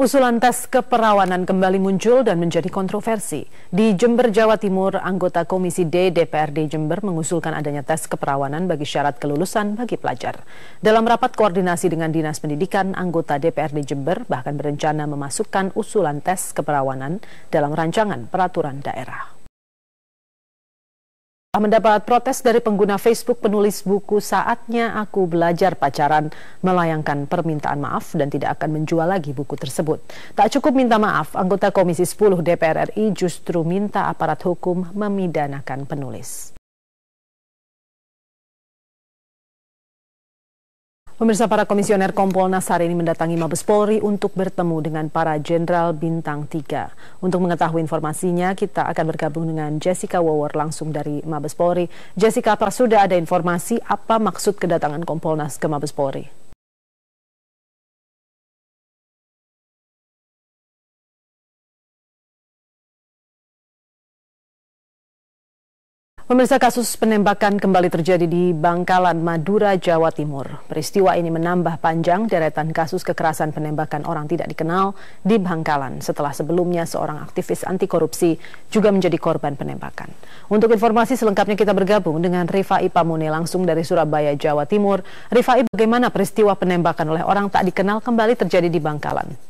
Usulan tes keperawanan kembali muncul dan menjadi kontroversi. Di Jember, Jawa Timur, anggota Komisi D DPRD Jember mengusulkan adanya tes keperawanan bagi syarat kelulusan bagi pelajar. Dalam rapat koordinasi dengan Dinas Pendidikan, anggota DPRD Jember bahkan berencana memasukkan usulan tes keperawanan dalam rancangan peraturan daerah. Mendapat protes dari pengguna Facebook penulis buku Saatnya Aku Belajar Pacaran melayangkan permintaan maaf dan tidak akan menjual lagi buku tersebut. Tak cukup minta maaf, anggota Komisi 10 DPR RI justru minta aparat hukum memidanakan penulis. Pemirsa para komisioner Kompolnas hari ini mendatangi Mabes Polri untuk bertemu dengan para jenderal bintang 3. Untuk mengetahui informasinya, kita akan bergabung dengan Jessica Wower langsung dari Mabes Polri. Jessica, apa sudah ada informasi apa maksud kedatangan Kompolnas ke Mabes Polri? Pemirsa kasus penembakan kembali terjadi di Bangkalan, Madura, Jawa Timur. Peristiwa ini menambah panjang deretan kasus kekerasan penembakan orang tidak dikenal di Bangkalan setelah sebelumnya seorang aktivis anti korupsi juga menjadi korban penembakan. Untuk informasi selengkapnya kita bergabung dengan Rifai Pamune langsung dari Surabaya, Jawa Timur. Rifai, bagaimana peristiwa penembakan oleh orang tak dikenal kembali terjadi di Bangkalan?